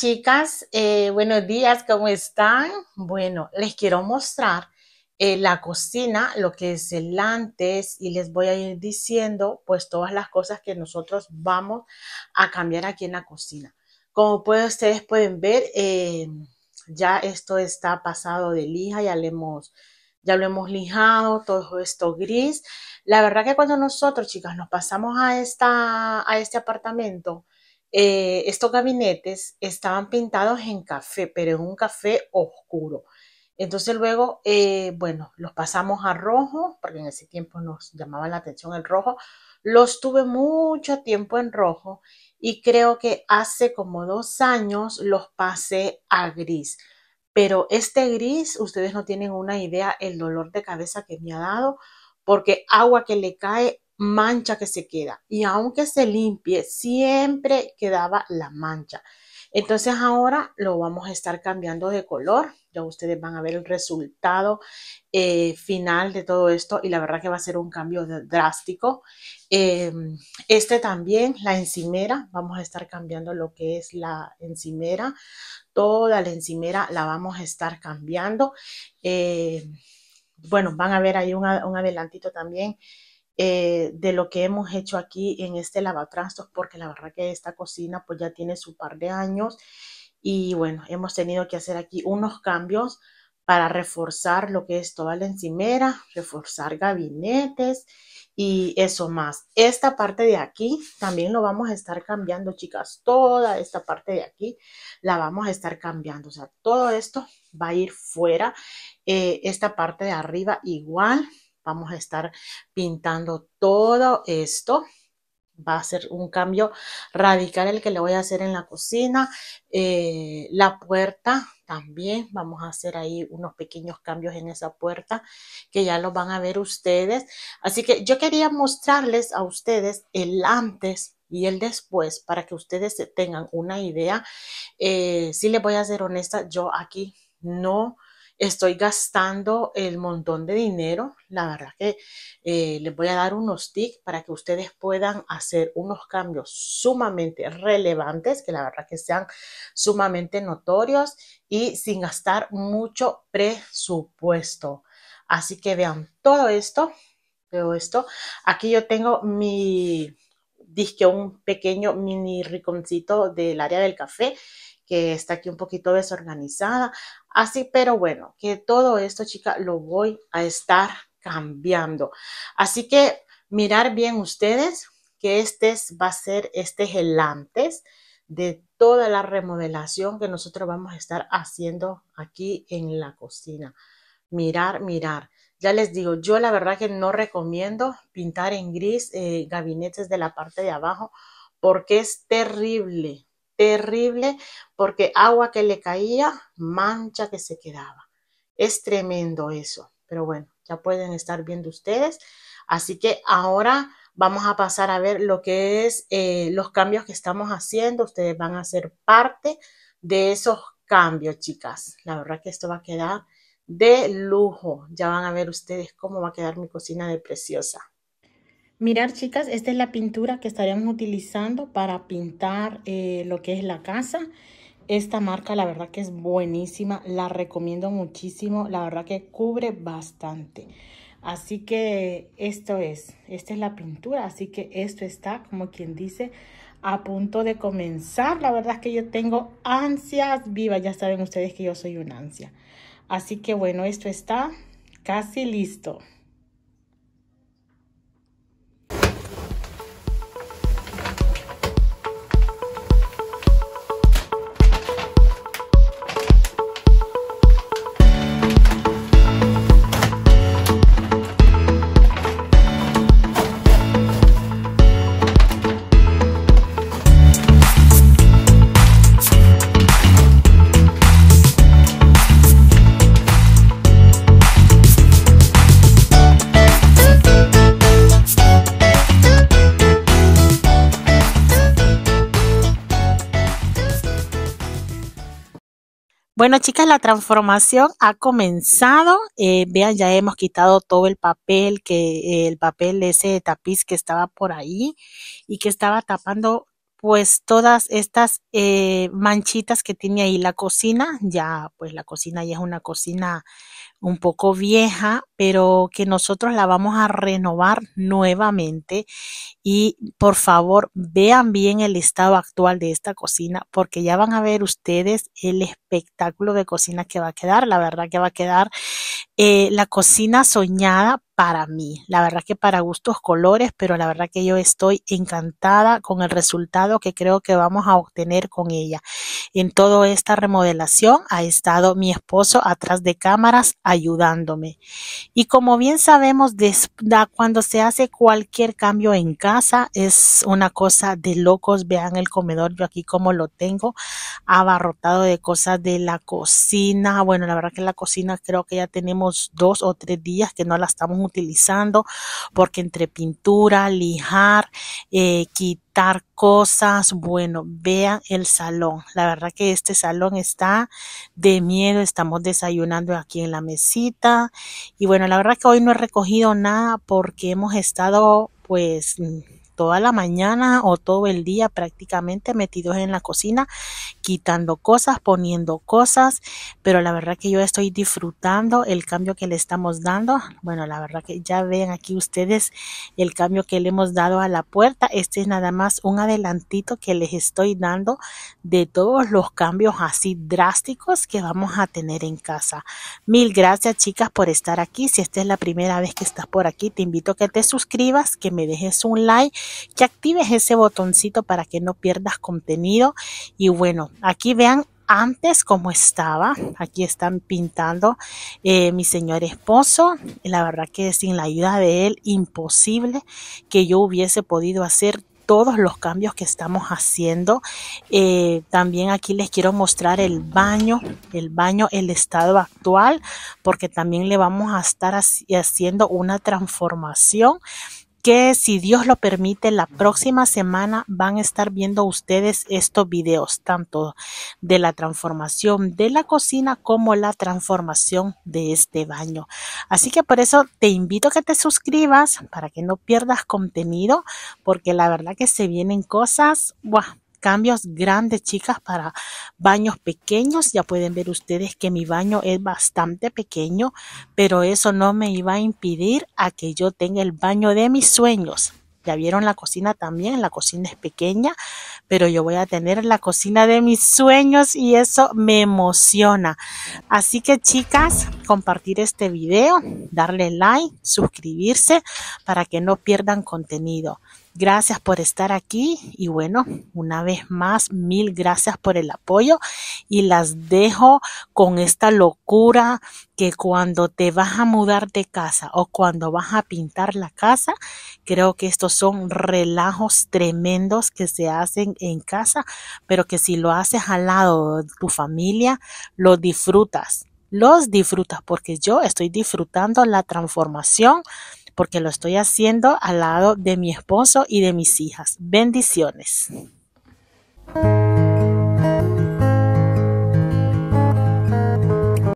chicas, eh, buenos días, ¿cómo están? Bueno, les quiero mostrar eh, la cocina, lo que es el antes y les voy a ir diciendo pues todas las cosas que nosotros vamos a cambiar aquí en la cocina. Como ustedes pueden ver, eh, ya esto está pasado de lija, ya le hemos ya lo hemos lijado, todo esto gris. La verdad que cuando nosotros, chicas, nos pasamos a, esta, a este apartamento, eh, estos gabinetes estaban pintados en café, pero en un café oscuro. Entonces luego, eh, bueno, los pasamos a rojo, porque en ese tiempo nos llamaba la atención el rojo. Los tuve mucho tiempo en rojo y creo que hace como dos años los pasé a gris. Pero este gris, ustedes no tienen una idea el dolor de cabeza que me ha dado, porque agua que le cae, mancha que se queda. Y aunque se limpie, siempre quedaba la mancha. Entonces ahora lo vamos a estar cambiando de color. Ya ustedes van a ver el resultado eh, final de todo esto y la verdad que va a ser un cambio drástico. Em, este también, la encimera, vamos a estar cambiando lo que es la encimera. Toda la encimera la vamos a estar cambiando. Eh, bueno, van a ver ahí un adelantito también eh, de lo que hemos hecho aquí en este lavatrastos, porque la verdad que esta cocina pues ya tiene su par de años y bueno, hemos tenido que hacer aquí unos cambios para reforzar lo que es toda la encimera, reforzar gabinetes y eso más. Esta parte de aquí también lo vamos a estar cambiando, chicas. Toda esta parte de aquí la vamos a estar cambiando. O sea, todo esto va a ir fuera. Eh, esta parte de arriba igual Vamos a estar pintando todo esto. Va a ser un cambio radical el que le voy a hacer en la cocina. Eh, la puerta también vamos a hacer ahí unos pequeños cambios en esa puerta que ya lo van a ver ustedes. Así que yo quería mostrarles a ustedes el antes y el después para que ustedes tengan una idea. Eh, si les voy a ser honesta, yo aquí no estoy gastando el montón de dinero. La verdad que eh, les voy a dar unos tips para que ustedes puedan hacer unos cambios sumamente relevantes, que la verdad que sean sumamente notorios y sin gastar mucho presupuesto. Así que vean todo esto, Veo esto. Aquí yo tengo mi, disque un pequeño mini riconcito del área del café que está aquí un poquito desorganizada. Así, pero bueno, que todo esto, chica, lo voy a estar cambiando. Así que mirar bien ustedes que este va a ser, este es antes de toda la remodelación que nosotros vamos a estar haciendo aquí en la cocina. Mirar, mirar. Ya les digo, yo la verdad que no recomiendo pintar en gris eh, gabinetes de la parte de abajo porque es terrible, terrible porque agua que le caía, mancha que se quedaba. Es tremendo eso. Pero bueno, ya pueden estar viendo ustedes. Así que ahora vamos a pasar a ver lo que es eh, los cambios que estamos haciendo. Ustedes van a ser parte de esos cambios, chicas. La verdad que esto va a quedar de lujo. Ya van a ver ustedes cómo va a quedar mi cocina de preciosa. Mirar, chicas, esta es la pintura que estaríamos utilizando para pintar eh, lo que es la casa. Esta marca la verdad que es buenísima, la recomiendo muchísimo, la verdad que cubre bastante. Así que esto es, esta es la pintura, así que esto está, como quien dice, a punto de comenzar. La verdad que yo tengo ansias vivas, ya saben ustedes que yo soy una ansia. Así que bueno, esto está casi listo. Bueno, chicas, la transformación ha comenzado. Eh, vean, ya hemos quitado todo el papel, que el papel de ese tapiz que estaba por ahí y que estaba tapando pues todas estas eh, manchitas que tiene ahí la cocina, ya pues la cocina ya es una cocina un poco vieja, pero que nosotros la vamos a renovar nuevamente y por favor vean bien el estado actual de esta cocina porque ya van a ver ustedes el espectáculo de cocina que va a quedar, la verdad que va a quedar eh, la cocina soñada para mí. La verdad que para gustos colores, pero la verdad que yo estoy encantada con el resultado que creo que vamos a obtener con ella. En toda esta remodelación ha estado mi esposo atrás de cámaras ayudándome. Y como bien sabemos, cuando se hace cualquier cambio en casa es una cosa de locos. Vean el comedor, yo aquí como lo tengo abarrotado de cosas de la cocina. Bueno, la verdad que la cocina creo que ya tenemos dos o tres días que no la estamos utilizando, porque entre pintura, lijar, eh, quitar cosas, bueno, vean el salón. La verdad que este salón está de miedo, estamos desayunando aquí en la mesita y bueno, la verdad que hoy no he recogido nada porque hemos estado pues toda la mañana o todo el día prácticamente metidos en la cocina, quitando cosas, poniendo cosas, pero la verdad que yo estoy disfrutando el cambio que le estamos dando. Bueno, la verdad que ya ven aquí ustedes el cambio que le hemos dado a la puerta. Este es nada más un adelantito que les estoy dando de todos los cambios así drásticos que vamos a tener en casa. Mil gracias chicas por estar aquí. Si esta es la primera vez que estás por aquí, te invito a que te suscribas, que me dejes un like que actives ese botoncito para que no pierdas contenido. Y bueno, aquí vean antes como estaba. Aquí están pintando eh, mi señor esposo. La verdad que sin la ayuda de él, imposible que yo hubiese podido hacer todos los cambios que estamos haciendo. Eh, también aquí les quiero mostrar el baño, el baño, el estado actual, porque también le vamos a estar haciendo una transformación que si Dios lo permite, la próxima semana van a estar viendo ustedes estos videos, tanto de la transformación de la cocina como la transformación de este baño. Así que por eso te invito a que te suscribas para que no pierdas contenido, porque la verdad que se vienen cosas, ¡buah! cambios grandes, chicas, para baños pequeños. Ya pueden ver ustedes que mi baño es bastante pequeño, pero eso no me iba a impedir a que yo tenga el baño de mis sueños. Ya vieron la cocina también, la cocina es pequeña, pero yo voy a tener la cocina de mis sueños y eso me emociona. Así que chicas, compartir este video, darle like, suscribirse para que no pierdan contenido. Gracias por estar aquí y bueno, una vez más, mil gracias por el apoyo y las dejo con esta locura que cuando te vas a mudar de casa o cuando vas a pintar la casa, creo que estos son relajos tremendos que se hacen en casa, pero que si lo haces al lado de tu familia, lo disfrutas, los disfrutas porque yo estoy disfrutando la transformación porque lo estoy haciendo al lado de mi esposo y de mis hijas. Bendiciones.